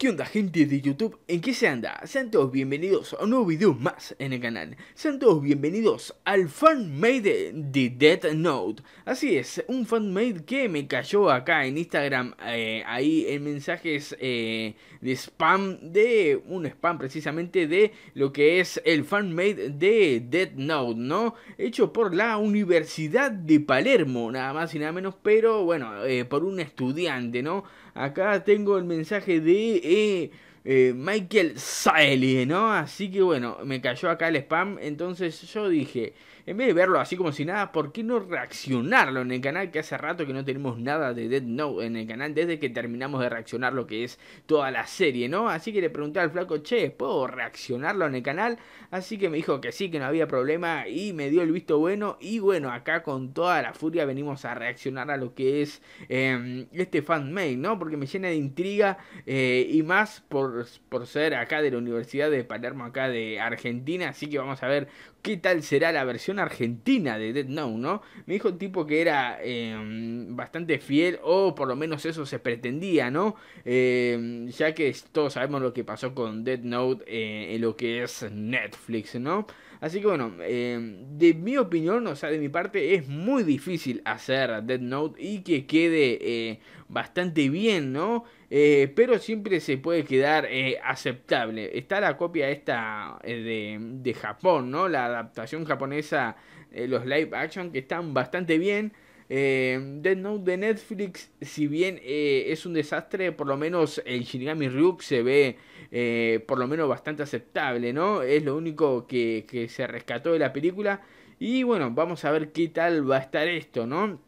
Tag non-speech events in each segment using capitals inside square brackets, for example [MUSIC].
¿Qué onda gente de YouTube? ¿En qué se anda? Sean todos bienvenidos a un nuevo video más en el canal. Sean todos bienvenidos al fanmade de Death Note. Así es, un fanmade que me cayó acá en Instagram, eh, ahí en mensajes eh, de spam, de un spam precisamente de lo que es el fanmade de Death Note, ¿no? Hecho por la Universidad de Palermo, nada más y nada menos, pero bueno, eh, por un estudiante, ¿no? Acá tengo el mensaje de eh, eh Michael Saeli, ¿no? Así que bueno, me cayó acá el spam. Entonces yo dije, en vez de verlo así como si nada, ¿por qué no reaccionarlo en el canal? Que hace rato que no tenemos nada de Dead Note en el canal desde que terminamos de reaccionar lo que es toda la serie, ¿no? Así que le pregunté al flaco, che, ¿puedo reaccionarlo en el canal? Así que me dijo que sí, que no había problema y me dio el visto bueno. Y bueno, acá con toda la furia venimos a reaccionar a lo que es em, este este fanmade, ¿no? Porque me llena de intriga eh, y más por ser acá de la Universidad de Palermo, acá de Argentina. Así que vamos a ver qué tal será la versión argentina de Dead Note, ¿no? Me dijo un tipo que era em, bastante fiel, o por lo menos eso se pretendía, ¿no? Em, ya que todos sabemos lo que pasó con Dead Note eh, en lo que es Netflix, ¿no? Así que bueno, eh, de mi opinión, o sea, de mi parte, es muy difícil hacer Dead Note y que quede eh, bastante bien, ¿no? Eh, pero siempre se puede quedar aceptable. Está la copia esta de, de Japón, ¿no? La adaptación japonesa, los live action, que están bastante bien. Eh, Note de Netflix, si bien eh, es un desastre, por lo menos el Shinigami Ryuk se ve eh, por lo menos bastante aceptable, ¿no? Es lo único que, se rescató de la película. Y bueno, vamos a ver qué tal va a estar esto, ¿no?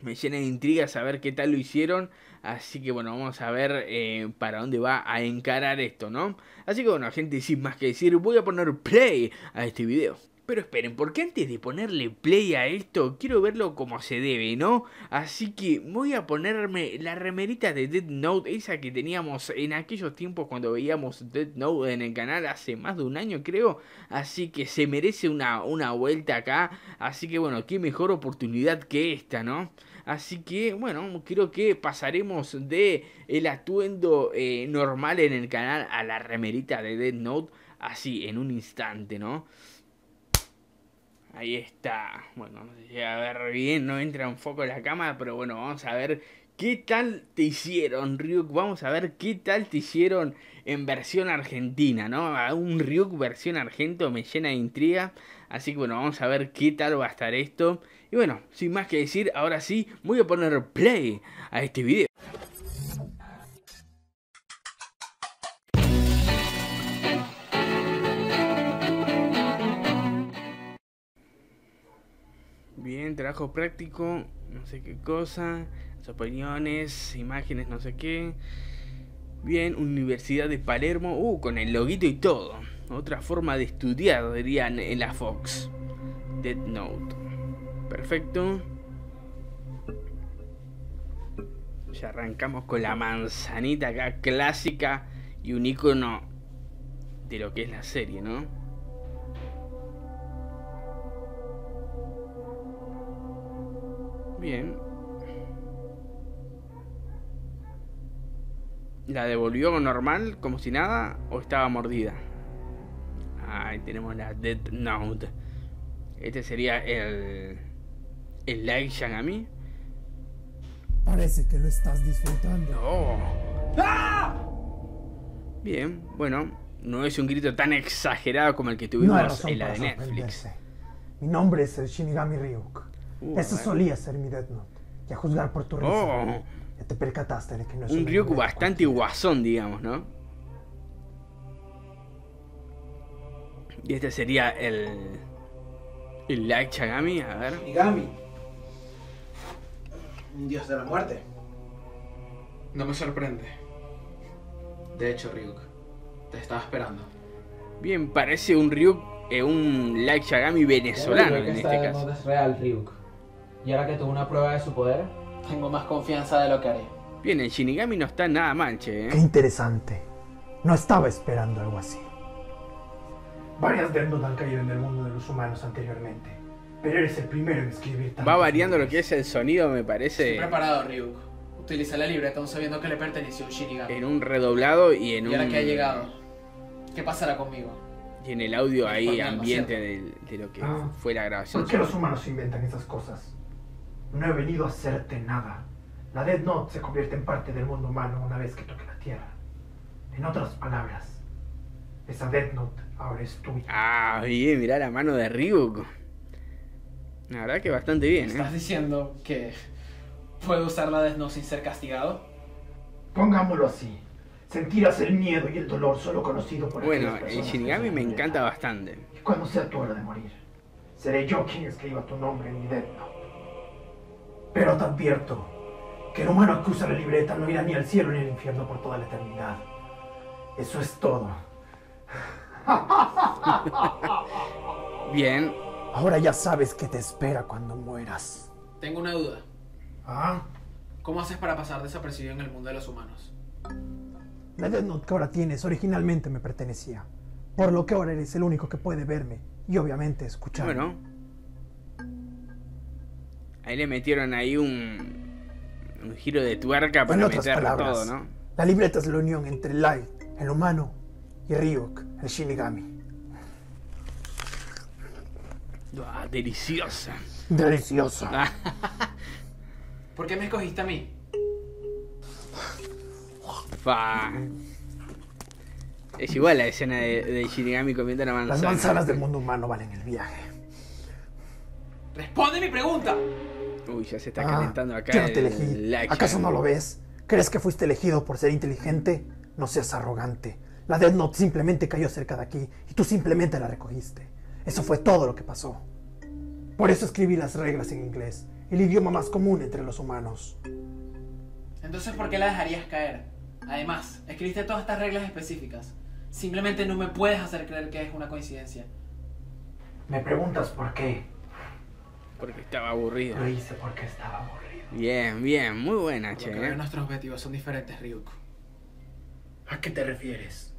me llena de intriga saber qué tal lo hicieron. Así que bueno, vamos a ver eh, para dónde va a encarar esto, ¿no? Así que bueno, gente, sin más que decir, voy a poner play a este video. Pero esperen, porque antes de ponerle play a esto, quiero verlo como se debe, ¿no? Así que voy a ponerme la remerita de Dead Note, esa que teníamos en aquellos tiempos cuando veíamos Dead Note en el canal hace más de un año, creo. Así que se merece una, una vuelta acá. Así que bueno, qué mejor oportunidad que esta, ¿no? Así que bueno, creo que pasaremos de el atuendo eh, normal en el canal a la remerita de Dead Note así en un instante, ¿no? Ahí está. Bueno, no sé si a ver bien, no entra un foco en la cámara, pero bueno, vamos a ver qué tal te hicieron, Ryuk. Vamos a ver qué tal te hicieron en versión argentina, ¿no? un Ryuk versión argento me llena de intriga. Así que bueno, vamos a ver qué tal va a estar esto. Y bueno, sin más que decir, ahora sí, voy a poner play a este video. trabajo práctico, no sé qué cosa, opiniones, imágenes, no sé qué. Bien, Universidad de Palermo, uh, con el loguito y todo. Otra forma de estudiar, dirían en la Fox. Dead Note. Perfecto. Ya arrancamos con la manzanita acá clásica y un icono de lo que es la serie, ¿no? Bien. ¿La devolvió normal, como si nada, o estaba mordida? Ahí tenemos la dead Note. Este sería el... El Light mí Parece que lo estás disfrutando. ¡Ah! Bien, bueno, no es un grito tan exagerado como el que tuvimos en la de Netflix. Mi nombre es Shinigami Ryuk. Uh, Ese solía ser mi Death Note. Y a juzgar por tu risa. Oh. Ya te percataste de que no es un, Ryuk bastante guasón, digamos, ¿no? Y este sería el. El Light Shagami, a ver. Chagami Un dios de la muerte. No me sorprende. De hecho, Ryuk, te estaba esperando. Bien, parece un Ryuk, eh, un Light Shagami venezolano en este caso. No es real, Ryuk. Y ahora que tuvo una prueba de su poder, tengo más confianza de lo que haré. Bien, el Shinigami no está nada manche, ¿eh? Qué interesante. No estaba esperando algo así. Varias dendos han caído en el mundo de los humanos anteriormente, pero eres el primero en escribir Va variando lo que es el sonido, me parece. Preparado, Ryuk. Utiliza la libreta estamos sabiendo que le perteneció un Shinigami. En un redoblado y en Y ahora que ha llegado, ¿qué pasará conmigo? Y en el audio ahí, ambiente de, lo que fuera ah. fue la grabación. ¿Por qué los humanos inventan esas cosas? No he venido a hacerte nada. La Death Note se convierte en parte del mundo humano una vez que toque la Tierra. En otras palabras, esa Death Note ahora es tuya. Ah, bien, mirá la mano de Ryuk. La verdad que bastante bien, ¿eh? ¿Estás diciendo que puedo usar la Death Note sin ser castigado? Pongámoslo así. Sentirás el miedo y el dolor solo conocido por Bueno, el Shinigami me encanta bastante. Y cuando sea tu hora de morir, seré yo quien escriba tu nombre en mi Death Note. Pero te advierto, que el humano que usa la libreta no irá ni al cielo ni al infierno por toda la eternidad. Eso es todo. [LAUGHS] Bien. Ahora ya sabes qué te espera cuando mueras. Tengo una duda. ¿Ah? ¿Cómo haces para pasar desapercibido en el mundo de los humanos? La Death Note que ahora tienes originalmente me pertenecía. Por lo que ahora eres el único que puede verme y obviamente escucharme. Bueno, Ahí le metieron ahí un, giro de tuerca para meterlo todo, ¿no? La libreta es la unión entre Light, el humano, y Ryuk, el Shinigami. deliciosa. Deliciosa. Ah. [LAUGHS] ¿Por qué me escogiste a mí? Es igual la escena de, de Shinigami comiendo la manzana. Las manzanas del mundo humano valen el viaje. ¡Responde mi pregunta! Uy, ya se está ah, calentando acá. Yo no ¿Acaso no lo ves? ¿Crees que fuiste elegido por ser inteligente? No seas arrogante. La Death Note simplemente cayó cerca de aquí y tú simplemente la recogiste. Eso fue todo lo que pasó. Por eso escribí las reglas en inglés, el idioma más común entre los humanos. Entonces, ¿por qué la dejarías caer? Además, escribiste todas estas reglas específicas. Simplemente no me puedes hacer creer que es una coincidencia. Me preguntas por qué. Porque estaba aburrido. Lo hice porque estaba aburrido. Bien, bien, muy buena, che. Eh. nuestros objetivos son diferentes, Ryuk ¿A qué te refieres?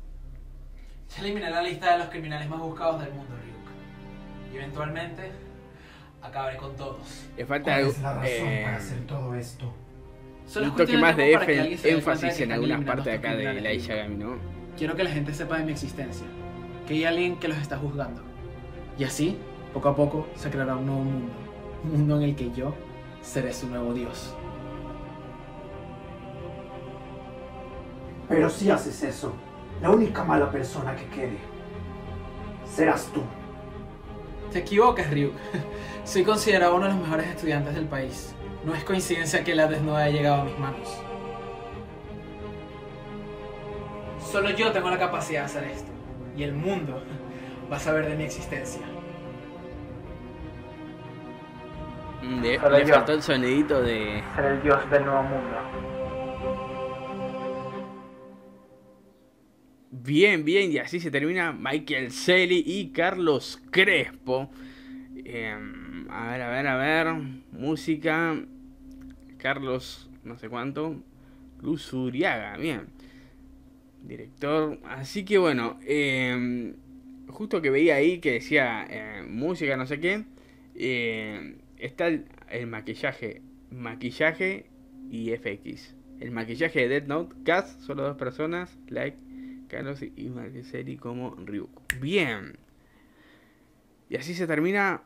Se elimina la lista de los criminales más buscados del mundo, Ryuk Y eventualmente acabaré con todos. falta ¿Cuál es la razón eh, para hacer todo esto? Solo un toque más de énfasis en algunas partes acá de la Ishagami, ¿no? Quiero que la gente sepa de mi existencia, que hay alguien que los está juzgando. Y así, poco a poco, se creará un nuevo mundo. Un mundo en el que yo seré su nuevo Dios. Pero si haces eso, la única mala persona que quede serás tú. Te equivocas, Ryuk. [LAUGHS] Soy considerado uno de los mejores estudiantes del país. No es coincidencia que la desnuda haya llegado a mis manos. Solo yo tengo la capacidad de hacer esto. Y el mundo [LAUGHS] va a saber de mi existencia. el sonidito de. Ser el dios del nuevo mundo. Bien, bien, y así se termina Michael Selly y Carlos Crespo. Em, a ver, a ver, a ver. Música. Carlos, no sé cuánto. Luz bien. Director. Así que bueno, em, justo que veía ahí que decía eh, música, no sé qué. Eh, está el, maquillaje. Maquillaje y FX. El maquillaje de Dead Note, Cass, solo dos personas, Like, Carlos y una como Ryuk. Bien. Y así se termina.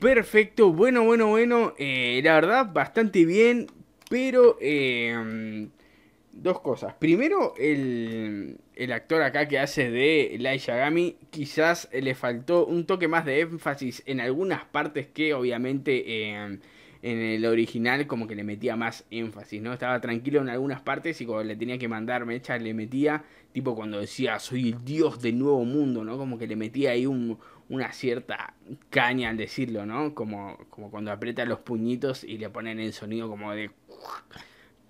Perfecto, bueno, bueno, bueno. Eh, la verdad, bastante bien. Pero eh, dos cosas. Primero, el, actor acá que hace de Lai Shagami quizás le faltó un toque más de énfasis en algunas partes que obviamente em, en el original como que le metía más énfasis, ¿no? Estaba tranquilo en algunas partes y cuando le tenía que mandar mecha le metía, tipo cuando decía soy el dios del nuevo mundo, ¿no? Como que le metía ahí un, una cierta caña al decirlo, ¿no? Como, como cuando aprieta los puñitos y le ponen el sonido como de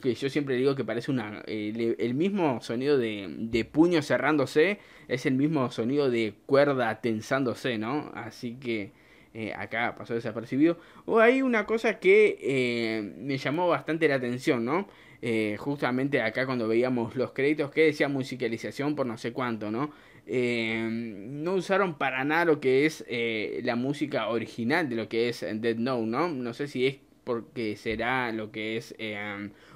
que yo siempre digo que parece una eh, el, mismo sonido de, puño cerrándose es el mismo sonido de cuerda tensándose no así que eh, acá pasó desapercibido o hay una cosa que eh, me llamó bastante la atención no justamente acá cuando veíamos los créditos que decía musicalización por no sé cuánto no em, no usaron para nada lo que es la música original de lo que es Dead Note, ¿no? No sé si es porque será lo que es eh,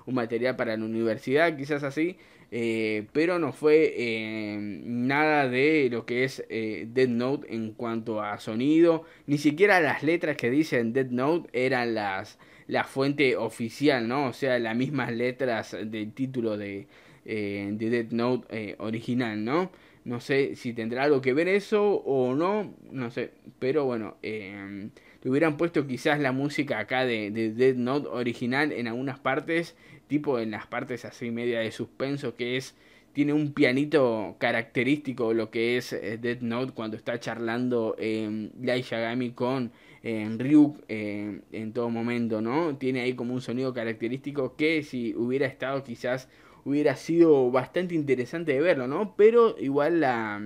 un material para la universidad, quizás así, eh, pero no fue em, nada de lo que es eh, Dead Note en cuanto a sonido, ni siquiera las letras que dicen Dead Note eran las la fuente oficial, ¿no? O sea, las mismas letras del título de, de Dead Note original, ¿no? No sé si tendrá algo que ver eso o no, no sé, pero bueno, em, le hubieran puesto quizás la música acá de, Dead Note original en algunas partes, tipo en las partes así media de suspenso que es tiene un pianito característico lo que es eh, Dead Note cuando está charlando eh, em, Lai Yagami con em, Ryuk em, en todo momento, ¿no? Tiene ahí como un sonido característico que si hubiera estado quizás hubiera sido bastante interesante de verlo, ¿no? Pero igual la,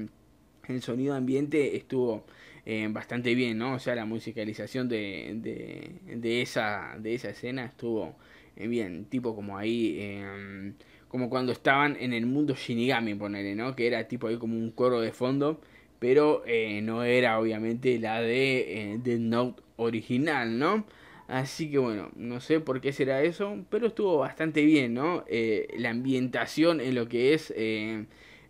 el sonido ambiente estuvo eh, bastante bien, ¿no? O sea, la musicalización de, de, esa, de esa escena estuvo eh, bien, tipo como ahí, em, como cuando estaban en el mundo Shinigami, ponele, ¿no? Que era tipo ahí como un coro de fondo, pero eh, no era obviamente la de Dead Note original, ¿no? Así que bueno, no sé por qué será eso, pero estuvo bastante bien, ¿no? la ambientación en lo que es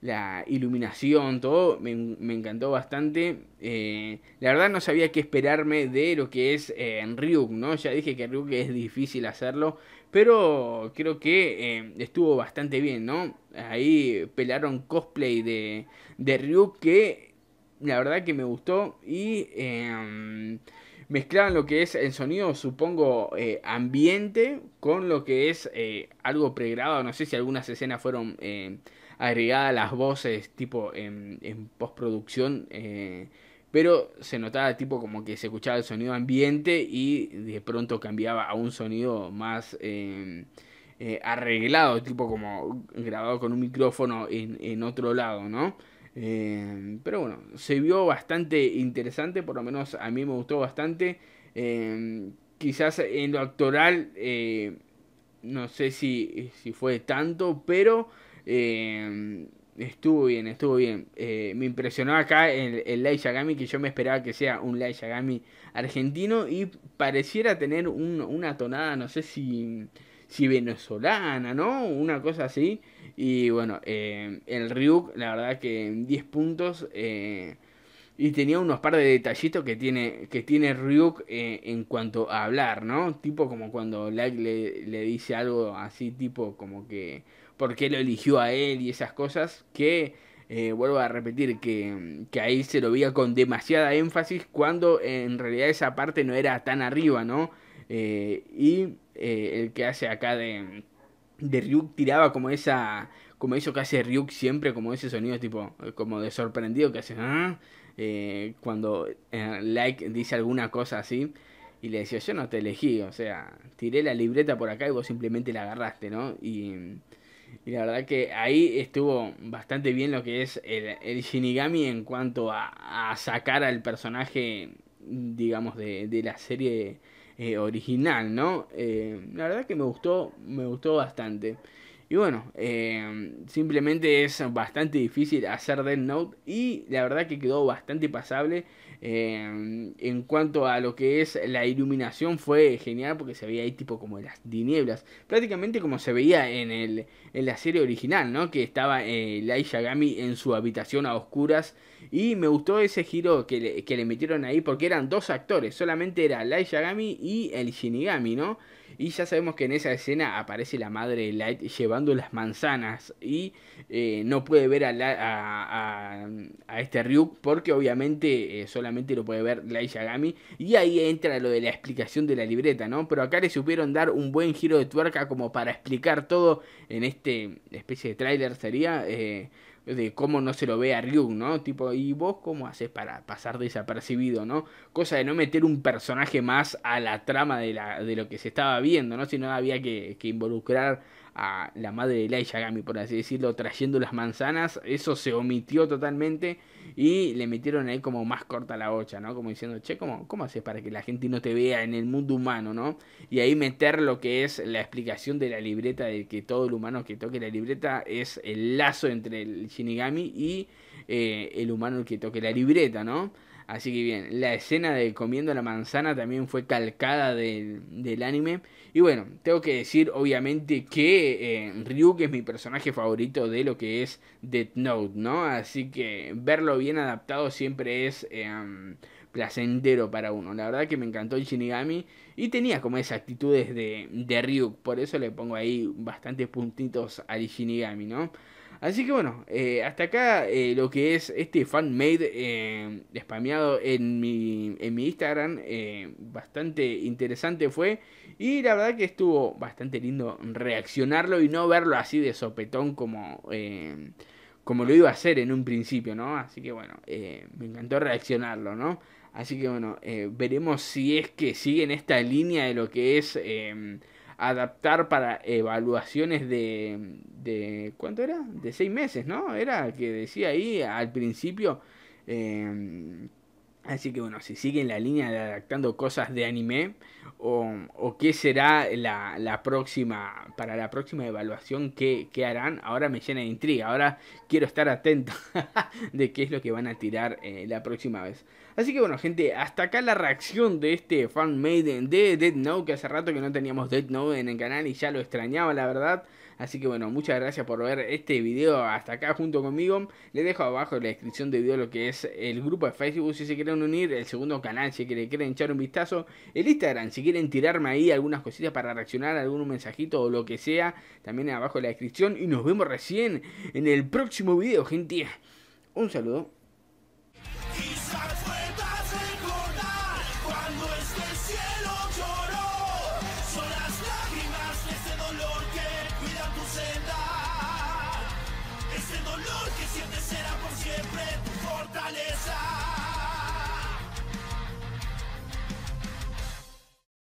la iluminación, todo, me, encantó bastante. Eh, la verdad no sabía qué esperarme de lo que es en eh, Ryuk, ¿no? Ya dije que en Ryuk es difícil hacerlo, pero creo que eh, estuvo bastante bien, ¿no? Ahí pelaron cosplay de, de Ryuk que la verdad que me gustó y em, mezclaron lo que es el sonido, supongo, ambiente con lo que es algo pregrado. No sé si algunas escenas fueron agregada las voces tipo en, en postproducción. Eh, pero se notaba tipo como que se escuchaba el sonido ambiente y de pronto cambiaba a un sonido más eh, eh, arreglado, tipo como grabado con un micrófono en, otro lado, ¿no? pero bueno, se vio bastante interesante, por lo menos a mí me gustó bastante. quizás en lo actoral, no sé si, si fue tanto, pero... Eh, estuvo bien, estuvo bien. Eh, me impresionó acá el, el Lai shagami que yo me esperaba que sea un Lai shagami argentino y pareciera tener una tonada, no sé si, si venezolana, ¿no? Una cosa así. Y bueno, em, el Ryuk, la verdad que en 10 puntos. Eh, y tenía unos par de detallitos que tiene, que tiene Ryuk eh, en cuanto a hablar, ¿no? Tipo como cuando Like le, le, dice algo así, tipo como que. ¿Por qué lo eligió a él y esas cosas? Que. Eh, vuelvo a repetir que, ahí se lo veía con demasiada énfasis cuando en realidad esa parte no era tan arriba, ¿no? Eh, y el que hace acá de, de Ryuk tiraba como esa como eso que hace Ryuk siempre, como ese sonido tipo, como de sorprendido que hace, ¿ah? Eh, cuando eh, Like dice alguna cosa así y le decía, yo no te elegí, o sea, tiré la libreta por acá y vos simplemente la agarraste, ¿no? Y, la verdad que ahí estuvo bastante bien lo que es el, Shinigami en cuanto a, sacar al personaje, digamos, de, la serie eh, original, ¿no? la verdad que me gustó, me gustó bastante. Y bueno, em, simplemente es bastante difícil hacer Dead Note y la verdad que quedó bastante pasable. Em, en cuanto a lo que es la iluminación fue genial porque se veía ahí tipo como las tinieblas. Prácticamente como se veía en, el, en la serie original, ¿no? Que estaba eh, Lai Shagami en su habitación a oscuras. Y me gustó ese giro que le, que le metieron ahí porque eran dos actores. Solamente era Lai Shagami y el Shinigami, ¿no? Y ya sabemos que en esa escena aparece la madre de Light llevando las manzanas y eh, no puede ver a, a, este Ryuk porque obviamente eh, solamente lo puede ver Light Yagami. Y ahí entra lo de la explicación de la libreta, ¿no? Pero acá le supieron dar un buen giro de tuerca como para explicar todo en este especie de tráiler sería. Eh, de cómo no se lo ve a Ryuk, ¿no? Tipo, ¿y vos cómo haces para pasar desapercibido, ¿no? Cosa de no meter un personaje más a la trama de, la, de lo que se estaba viendo, ¿no? Si no había que, que involucrar a la madre de Lai por así decirlo, trayendo las manzanas. Eso se omitió totalmente y le metieron ahí como más corta la hocha ¿no? Como diciendo, che, ¿cómo, cómo haces para que la gente no te vea en el mundo humano, ¿no? Y ahí meter lo que es la explicación de la libreta, de que todo el humano que toque la libreta es el lazo entre el Shinigami y eh, el humano que toque la libreta, ¿no? Así que bien, la escena de comiendo la manzana también fue calcada del, del anime. Y bueno, tengo que decir obviamente que eh, Ryuk es mi personaje favorito de lo que es Death Note, ¿no? Así que verlo bien adaptado siempre es em, placentero para uno. La verdad que me encantó el Shinigami y tenía como esas actitudes de, de Ryuk. Por eso le pongo ahí bastantes puntitos al Shinigami, ¿no? Así que bueno, eh, hasta acá eh, lo que es este fanmade eh, spameado en mi, en mi Instagram. Eh, bastante interesante fue. Y la verdad que estuvo bastante lindo reaccionarlo y no verlo así de sopetón como, como lo iba a hacer en un principio, ¿no? Así que bueno, me encantó reaccionarlo, ¿no? Así que bueno, veremos si es que sigue en esta línea de lo que es adaptar para evaluaciones de, de ¿cuánto era? De seis meses, ¿no? Era que decía ahí al principio eh, Así que bueno, si siguen la línea de adaptando cosas de anime o, qué será la, próxima, para la próxima evaluación que, harán, ahora me llena de intriga, ahora quiero estar atento [LAUGHS] de qué es lo que van a tirar eh, la próxima vez. Así que bueno gente, hasta acá la reacción de este fan maiden de Dead Note, que hace rato que no teníamos Dead Note en el canal y ya lo extrañaba la verdad. Así que bueno, muchas gracias por ver este video hasta acá junto conmigo. Les dejo abajo en la descripción de video lo que es el grupo de Facebook si se quieren unir, el segundo canal si quieren, quieren echar un vistazo, el Instagram si quieren tirarme ahí algunas cositas para reaccionar, algún mensajito o lo que sea, también abajo en la descripción. Y nos vemos recién en el próximo video, gente. Un saludo.